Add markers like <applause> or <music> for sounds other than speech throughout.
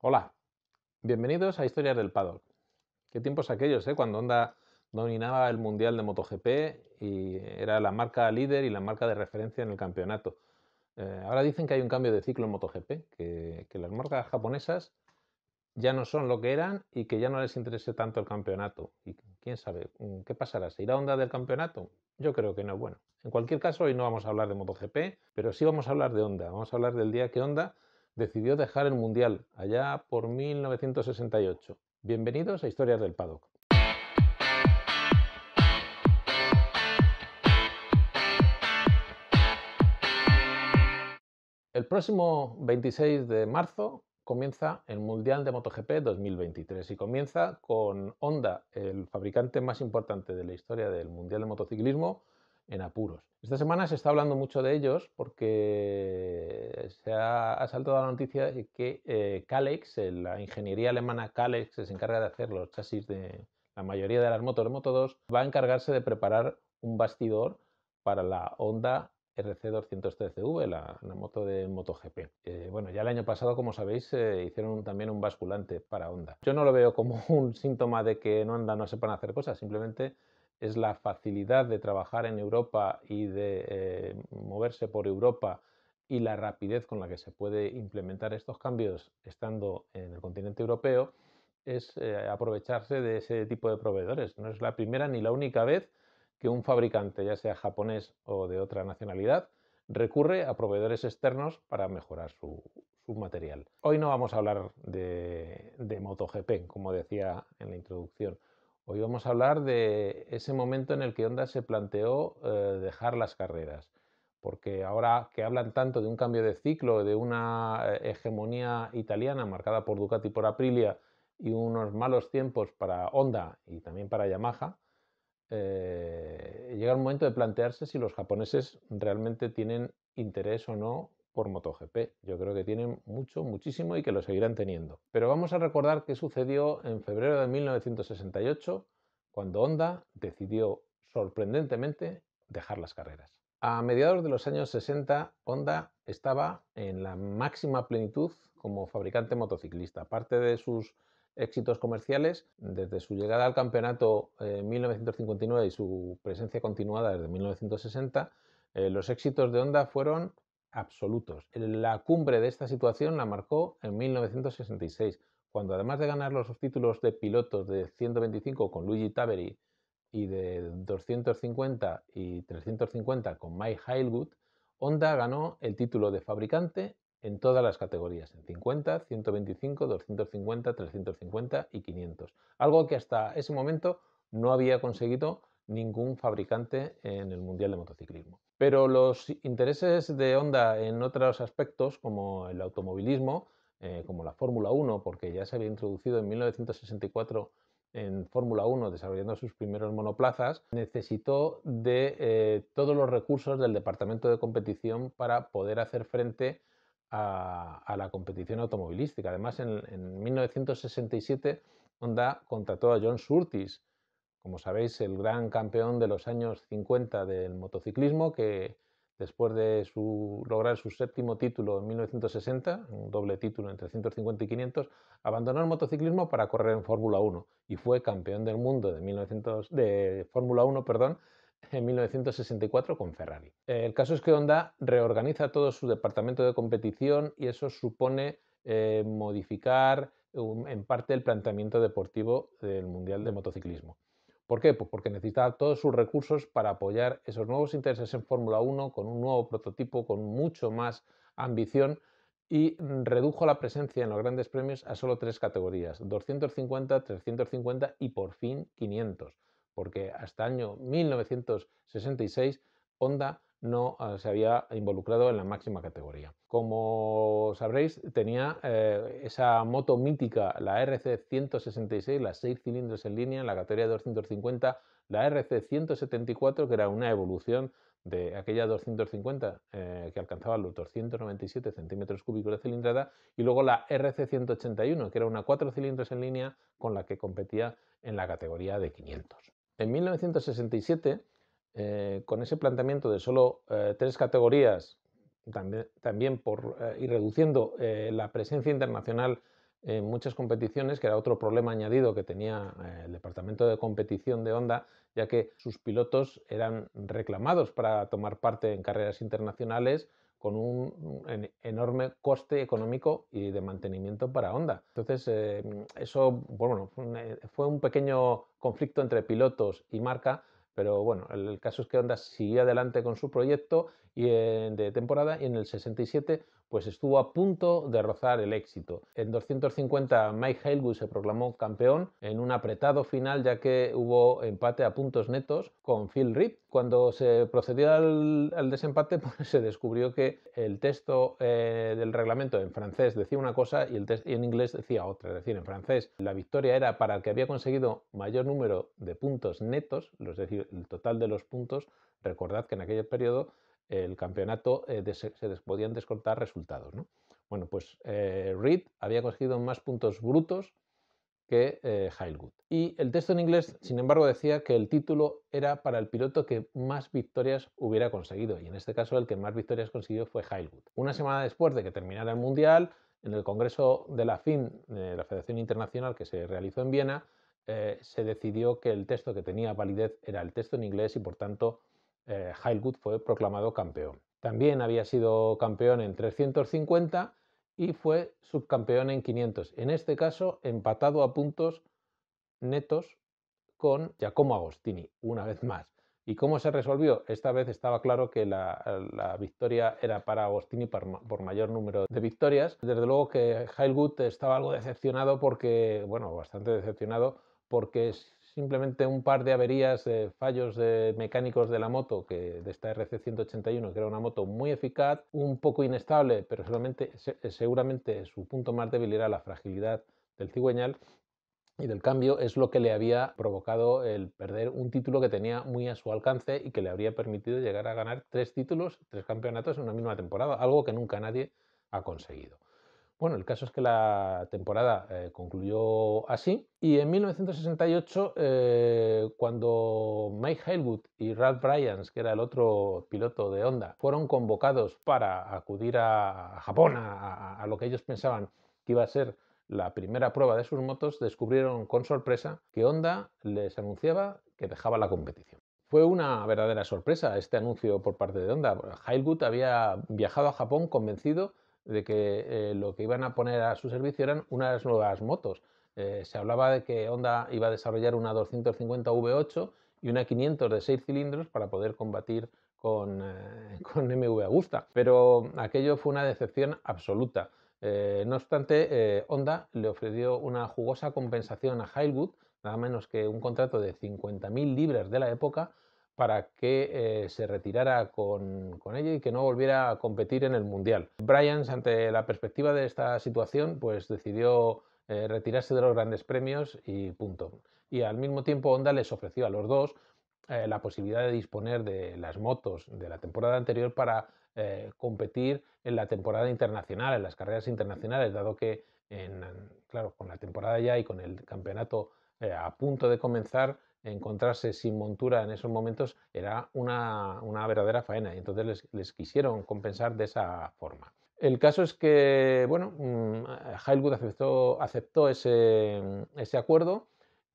Hola, bienvenidos a Historias del Paddle. Qué tiempos aquellos, ¿eh? Cuando Honda dominaba el Mundial de MotoGP y era la marca líder y la marca de referencia en el campeonato. Eh, ahora dicen que hay un cambio de ciclo en MotoGP, que, las marcas japonesas ya no son lo que eran y que ya no les interese tanto el campeonato. Y quién sabe, mm, ¿qué pasará? ¿Se irá Honda del campeonato? Yo creo que no. Bueno, en cualquier caso, hoy no vamos a hablar de MotoGP, pero sí vamos a hablar de Honda. Vamos a hablar del día que Honda decidió dejar el Mundial allá por 1968. Bienvenidos a Historias del Paddock. El próximo 26 de marzo comienza el Mundial de MotoGP 2023 y comienza con Honda, el fabricante más importante de la historia del Mundial de Motociclismo, en apuros. Esta semana se está hablando mucho de ellos porque se ha, saltado la noticia de que Kalex, eh, la ingeniería alemana Calex, que se encarga de hacer los chasis de la mayoría de las motos de Moto 2, va a encargarse de preparar un bastidor para la Honda RC213V, la, moto de MotoGP. Eh, bueno, ya el año pasado, como sabéis, eh, hicieron también un basculante para Honda. Yo no lo veo como <laughs> un síntoma de que en Honda no sepan hacer cosas, simplemente es la facilidad de trabajar en Europa y de eh, moverse por Europa y la rapidez con la que se puede implementar estos cambios estando en el continente europeo es eh, aprovecharse de ese tipo de proveedores. No es la primera ni la única vez que un fabricante, ya sea japonés o de otra nacionalidad, recurre a proveedores externos para mejorar su, material. Hoy no vamos a hablar de, de MotoGP, como decía en la introducción. Hoy vamos a hablar de ese momento en el que Honda se planteó eh, dejar las carreras, porque ahora que hablan tanto de un cambio de ciclo, de una eh, hegemonía italiana marcada por Ducati por Aprilia y unos malos tiempos para Honda y también para Yamaha, eh, llega el momento de plantearse si los japoneses realmente tienen interés o no por MotoGP. Yo creo que tienen mucho, muchísimo y que lo seguirán teniendo. Pero vamos a recordar qué sucedió en febrero de 1968, cuando Honda decidió sorprendentemente dejar las carreras. A mediados de los años 60, Honda estaba en la máxima plenitud como fabricante motociclista. Aparte de sus éxitos comerciales, desde su llegada al campeonato en 1959 y su presencia continuada desde 1960, eh, los éxitos de Honda fueron absolutos. La cumbre de esta situación la marcó en 1966, cuando además de ganar los títulos de pilotos de 125 con Luigi Taveri y de 250 y 350 con Mike Hailwood, Honda ganó el título de fabricante en todas las categorías, en 50, 125, 250, 350 y 500, algo que hasta ese momento no había conseguido ningún fabricante en el Mundial de Motociclismo. Pero los intereses de Honda en otros aspectos, como el automovilismo, eh, como la Fórmula 1, porque ya se había introducido en 1964 en Fórmula 1 desarrollando sus primeros monoplazas, necesitó de eh, todos los recursos del departamento de competición para poder hacer frente a, la competición automovilística. Además, en, en 1967 Honda contrató a John Surtees, como sabéis, el gran campeón de los años 50 del motociclismo, que después de lograr su séptimo título en 1960, un doble título entre 150 y 500, abandonó el motociclismo para correr en Fórmula 1 y fue campeón del mundo de, Fórmula 1 perdón, en 1964 con Ferrari. El caso es que Honda reorganiza todo su departamento de competición y eso supone eh, modificar um, en parte el planteamiento deportivo del Mundial de Motociclismo. ¿Por qué? Pues porque necesitaba todos sus recursos para apoyar esos nuevos intereses en Fórmula 1 con un nuevo prototipo, con mucho más ambición y redujo la presencia en los grandes premios a solo tres categorías, 250, 350 y por fin 500, porque hasta el año 1966 Honda no ah, se había involucrado en la máxima categoría. Como sabréis, tenía eh, esa moto mítica, la RC166, las 6 cilindros en línea, en la categoría 250, la RC174, que era una evolución de aquella 250 eh, que alcanzaba los 297 centímetros cúbicos de cilindrada, y luego la RC181, que era una cuatro cilindros en línea con la que competía en la categoría de 500. En 1967 eh, con ese planteamiento de solo eh, tres categorías, también, por eh, reduciendo la presencia internacional en muchas competiciones, que era otro problema añadido que tenía el departamento de competición de Honda, ya que sus pilotos eran reclamados para tomar parte en carreras internacionales con un, enorme coste económico y de mantenimiento para Honda. Entonces, eso fue un pequeño conflicto entre pilotos y marca pero bueno, el, caso es que Honda siguió adelante con su proyecto y, de temporada y en el 67 pues estuvo a punto de rozar el éxito. En 250 Mike Hailwood se proclamó campeón en un apretado final ya que hubo empate a puntos netos con Phil Rip. Cuando se procedió al, desempate <laughs> pues se descubrió que el texto eh, del reglamento en francés decía una cosa y, el y en inglés decía otra. Es decir, en francés la victoria era para el que había conseguido mayor número de puntos netos, es decir, el total de los puntos. Recordad que en aquel periodo el campeonato eh, se, podían descortar resultados. ¿no? Bueno, pues eh, Reed había conseguido más puntos brutos que Heilgut. Eh, y el texto en inglés, sin embargo, decía que el título era para el piloto que más victorias hubiera conseguido, y en este caso el que más victorias consiguió fue Heilgut. Una semana después de que terminara el Mundial, en el Congreso de la FIN, de la Federación Internacional que se realizó en Viena, se decidió que el texto que tenía validez era el texto en inglés y por tanto eh, fue proclamado campeón. También había sido campeón en 350 y fue subcampeón en 500. En este caso, empatado a puntos netos con Giacomo Agostini, una vez más. ¿Y cómo se resolvió? Esta vez estaba claro que la, victoria era para Agostini por, por, mayor número de victorias. Desde luego que Heilgut estaba algo decepcionado porque, bueno, bastante decepcionado porque simplemente un par de averías, fallos mecánicos de la moto, que de esta RC181, que era una moto muy eficaz, un poco inestable, pero eh, seguramente su punto más débil era la fragilidad del cigüeñal y del cambio es lo que le había provocado el perder un título que tenía muy a su alcance y que le habría permitido llegar a ganar tres títulos, tres campeonatos en una misma temporada, algo que nunca nadie ha conseguido. Bueno, el caso es que la temporada eh, concluyó así y en 1968, eh, cuando Mike Hailwood y Ralph Bryans, que era el otro piloto de Honda, fueron convocados para acudir a, Japón, a, a lo que ellos pensaban que iba a ser la primera prueba de sus motos, descubrieron con sorpresa que Honda les anunciaba que dejaba la competición. Fue una verdadera sorpresa este anuncio por parte de Honda. Hailwood había viajado a Japón convencido de que eh, lo que iban a poner a su servicio eran unas nuevas motos. Eh, se hablaba de que Honda iba a desarrollar una 250 V8 y una 500 de 6 cilindros para poder combatir con, eh, <laughs> con MV Agusta, pero aquello fue una decepción absoluta. no obstante, Honda le ofreció una jugosa compensación a Hailwood nada menos que un contrato de 50.000 libras de la época, para que eh, se retirara con, ella y que no volviera a competir en el Mundial. Bryans, ante la perspectiva de esta situación, pues decidió eh, retirarse de los grandes premios y punto. Y al mismo tiempo Honda les ofreció a los dos eh, la posibilidad de disponer de las motos de la temporada anterior para competir en la temporada internacional, en las carreras internacionales, dado que, en, claro, con la temporada ya y con el campeonato eh, a punto de comenzar, encontrarse sin montura en esos momentos era una, verdadera faena y entonces les, quisieron compensar de esa forma. El caso es que, bueno, mm, Highwood aceptó, aceptó ese, acuerdo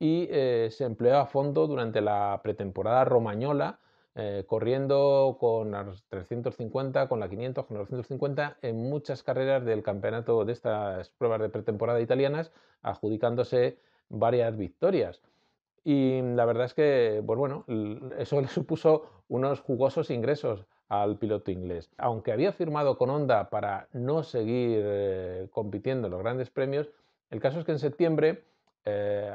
y eh, se empleó a fondo durante la pretemporada romañola, eh, corriendo con las 350, con la 500, con las 250 en muchas carreras del campeonato de estas pruebas de pretemporada italianas, adjudicándose varias victorias. Y la verdad es que, pues bueno, eso <laughs> le supuso unos jugosos ingresos al piloto inglés. Aunque había firmado con Honda para no seguir eh, compitiendo en los grandes premios, el caso es que en septiembre, eh,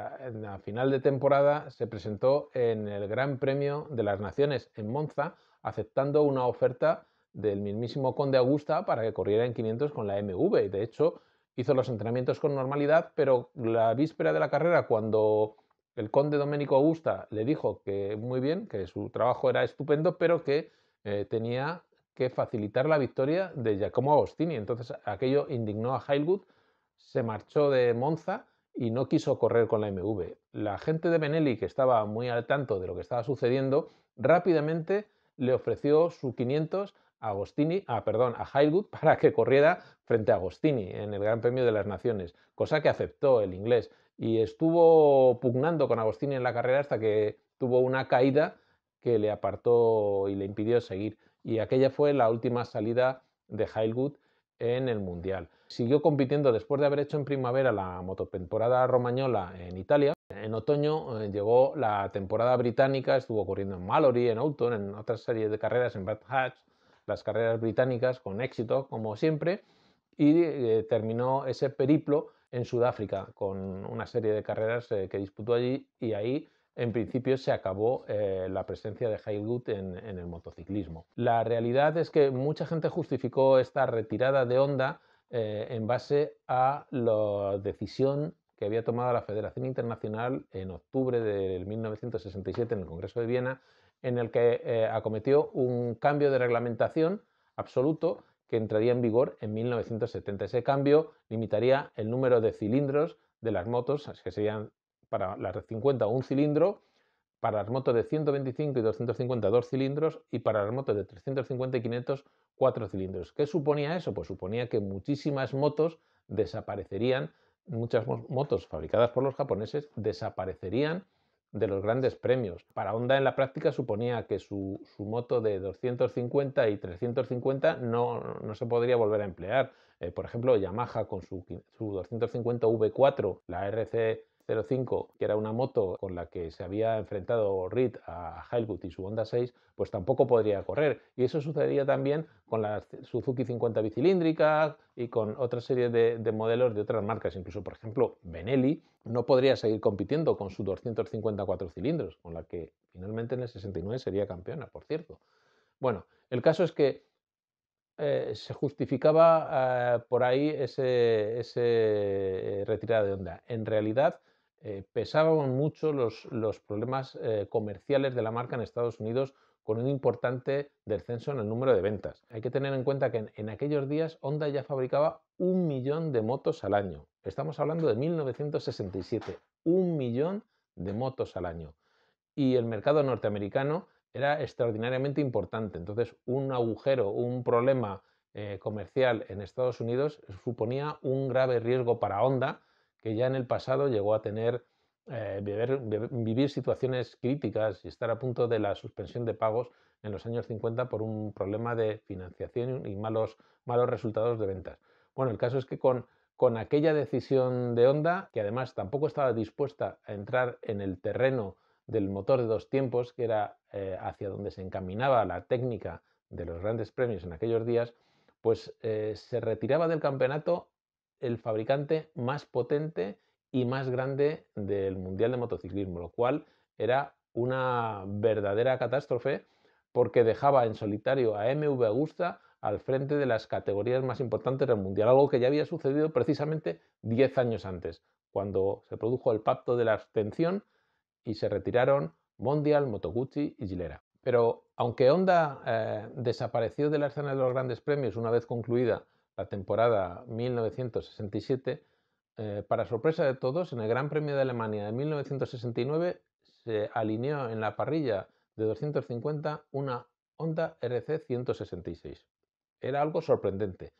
a final de temporada, se presentó en el Gran Premio de las Naciones en Monza, aceptando una oferta del mismísimo Conde Augusta para que corriera en 500 con la MV. de hecho, hizo los entrenamientos con normalidad, pero la víspera de la carrera, cuando el conde Domenico Augusta le dijo que muy bien, que su trabajo era estupendo, pero que eh, tenía que facilitar la victoria de Giacomo Agostini. Entonces aquello indignó a Hailwood, se marchó de Monza y no quiso correr con la MV. La gente de Benelli, que estaba muy al tanto de lo que estaba sucediendo, rápidamente le ofreció su 500 Agostini, ah, perdón, a Highwood <laughs> para que corriera frente a Agostini en el Gran Premio de las Naciones, cosa que aceptó el inglés y estuvo pugnando con Agostini en la carrera hasta que tuvo una caída que le apartó y le impidió seguir. Y aquella fue la última salida de Highwood en el Mundial. Siguió compitiendo después de haber hecho en primavera la mototemporada romañola en Italia. En otoño eh, llegó la temporada británica, estuvo corriendo en Mallory, en Outon, en otras series de carreras en Bad Hatch, las carreras británicas con éxito, como siempre, y eh, terminó ese periplo en Sudáfrica con una serie de carreras eh, que disputó allí y ahí en principio se acabó eh, la presencia de Heilgut en, el motociclismo. La realidad es que mucha gente justificó esta retirada de Honda en base a la decisión que había tomado la Federación Internacional en octubre de 1967 en el Congreso de Viena en el que eh, acometió un cambio de reglamentación absoluto que entraría en vigor en 1970. Ese cambio limitaría el número de cilindros de las motos, que serían para las 50 un cilindro, para las motos de 125 y 250 dos cilindros y para las motos de 350 y 500 cuatro cilindros. ¿Qué suponía eso? Pues suponía que muchísimas motos desaparecerían, muchas motos fabricadas por los japoneses desaparecerían de los grandes premios. Para Honda en la práctica suponía que su, moto de 250 y 350 no, no se podría volver a emplear. Eh, por ejemplo, Yamaha con su, su 250 V4, la RC 05, que era una moto con la que se había enfrentado Reed a Heilgut y su Honda 6, pues tampoco podría correr. Y eso sucedía también con la Suzuki 50 bicilíndrica y con otra serie de, modelos de otras marcas, incluso por ejemplo Benelli, no podría seguir compitiendo con su 254 cilindros, con la que finalmente en el 69 sería campeona, por cierto. Bueno, el caso es que eh, se justificaba eh, por ahí ese, eh, retirada de onda. En realidad, eh, pesaban mucho los, problemas eh, comerciales de la marca en Estados Unidos con un importante descenso en el número de ventas. Hay que tener en cuenta que en, aquellos días Honda ya fabricaba un millón de motos al año. Estamos hablando de 1967, un millón de motos al año. Y el mercado norteamericano era extraordinariamente importante. Entonces, un agujero, un problema eh, comercial en Estados Unidos suponía un grave riesgo para Honda que ya en el pasado llegó a tener, eh, vivir situaciones críticas y estar a punto de la suspensión de pagos en los años 50 por un problema de financiación y malos, malos resultados de ventas. Bueno, el caso es que con, con aquella decisión de Honda, que además tampoco estaba dispuesta a entrar en el terreno del motor de dos tiempos, que era eh, hacia donde se encaminaba la técnica de los grandes premios en aquellos días, pues eh, se retiraba del campeonato el fabricante más potente y más grande del Mundial de Motociclismo, lo cual era una verdadera catástrofe porque dejaba en solitario a MV Agusta al frente de las categorías más importantes del Mundial, algo que ya había sucedido precisamente 10 años antes, cuando se produjo el pacto de la abstención y se retiraron Mondial, Motoguchi y Gilera. Pero aunque Honda eh, desapareció de la escena de los grandes premios una vez concluida la temporada 1967, eh, para sorpresa de todos, en el Gran Premio de Alemania de 1969 se alineó en la parrilla de 250 una Honda RC 166. Era algo sorprendente.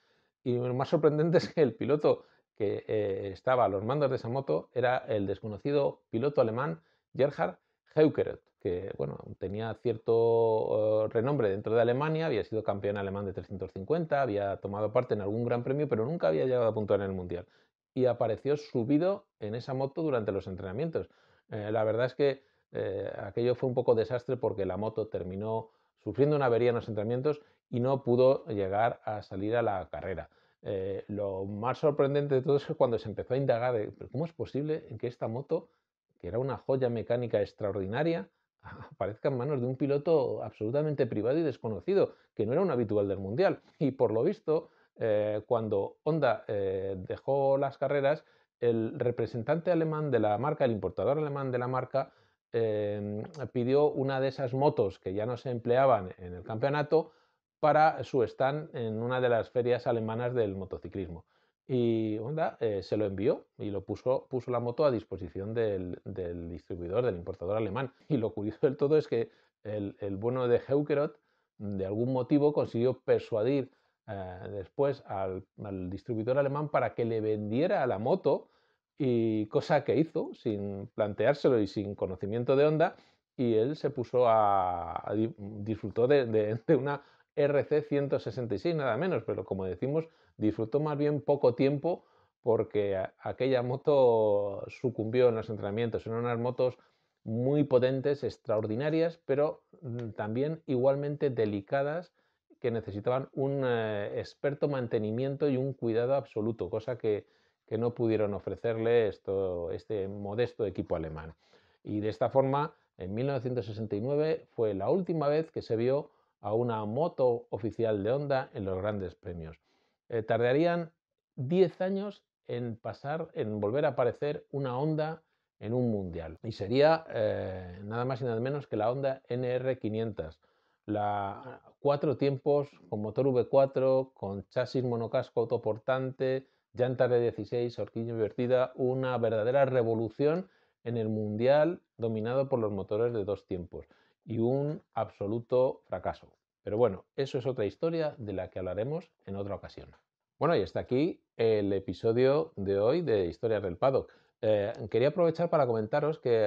Y lo más sorprendente es que el piloto que eh, estaba a los mandos de esa moto era el desconocido piloto alemán Gerhard Heukeret que bueno, tenía cierto eh, renombre dentro de Alemania, había sido campeón alemán de 350, había tomado parte en algún gran premio, pero nunca había llegado a puntuar en el Mundial. Y apareció subido en esa moto durante los entrenamientos. Eh, la verdad es que eh, aquello fue un poco desastre porque la moto terminó sufriendo una avería en los entrenamientos y no pudo llegar a salir a la carrera. lo más sorprendente de todo es que cuando se empezó a indagar, ¿cómo es posible que esta moto, que era una joya mecánica extraordinaria, aparezca <laughs> en manos de un piloto absolutamente privado y desconocido, que no era un habitual del Mundial. Y por lo visto, eh, cuando Honda eh, dejó las carreras, el representante alemán de la marca, el importador alemán de la marca, em, pidió una de esas motos que ya no se empleaban en el campeonato para su stand en una de las ferias alemanas del motociclismo. Y Honda eh, se lo envió y lo puso, puso la moto a disposición del, distribuidor, del importador alemán. Y lo curioso del todo es que el, el bueno de Heukerot, de algún motivo, consiguió persuadir eh, después al, distribuidor alemán para que le vendiera la moto, y cosa que hizo sin planteárselo y sin conocimiento de onda Y él se puso a. a disfrutó de una RC 166, nada menos, pero como decimos, disfrutó más bien poco tiempo porque aquella moto sucumbió en los entrenamientos. Eran unas motos muy potentes, extraordinarias, pero mm, también igualmente delicadas que necesitaban un eh, experto mantenimiento y un cuidado absoluto, cosa que, no pudieron ofrecerle esto, este modesto equipo alemán. Y de esta forma, en 1969 fue la última vez que se vio a una moto oficial de Honda en los grandes premios. Eh, tardarían 10 años en pasar, en volver a aparecer una onda en un mundial. Y sería eh, nada más y nada menos que la onda NR500, la ah, cuatro tiempos con motor V4, con chasis monocasco autoportante, llantas de 16, horquilla invertida, una verdadera revolución en el mundial dominado por los motores de dos tiempos y un absoluto fracaso. Pero bueno, eso es otra historia de la que hablaremos en otra ocasión. Bueno, y está aquí el episodio de hoy de Historias del Paddock. Eh, quería aprovechar para comentaros que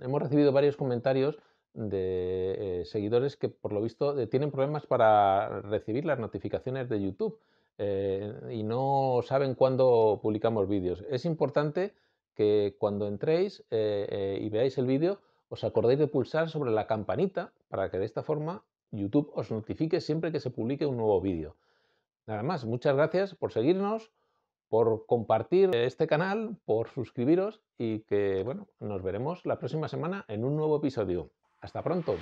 hemos recibido varios comentarios de eh, seguidores que por lo visto tienen problemas para recibir las notificaciones de YouTube eh, y no saben cuándo publicamos vídeos. Es importante que cuando entréis y veáis el vídeo os acordéis de pulsar sobre la campanita para que de esta forma YouTube os notifique siempre que se publique un nuevo vídeo. Nada más, muchas gracias por seguirnos, por compartir este canal, por suscribiros y que, bueno, nos veremos la próxima semana en un nuevo episodio. Hasta pronto.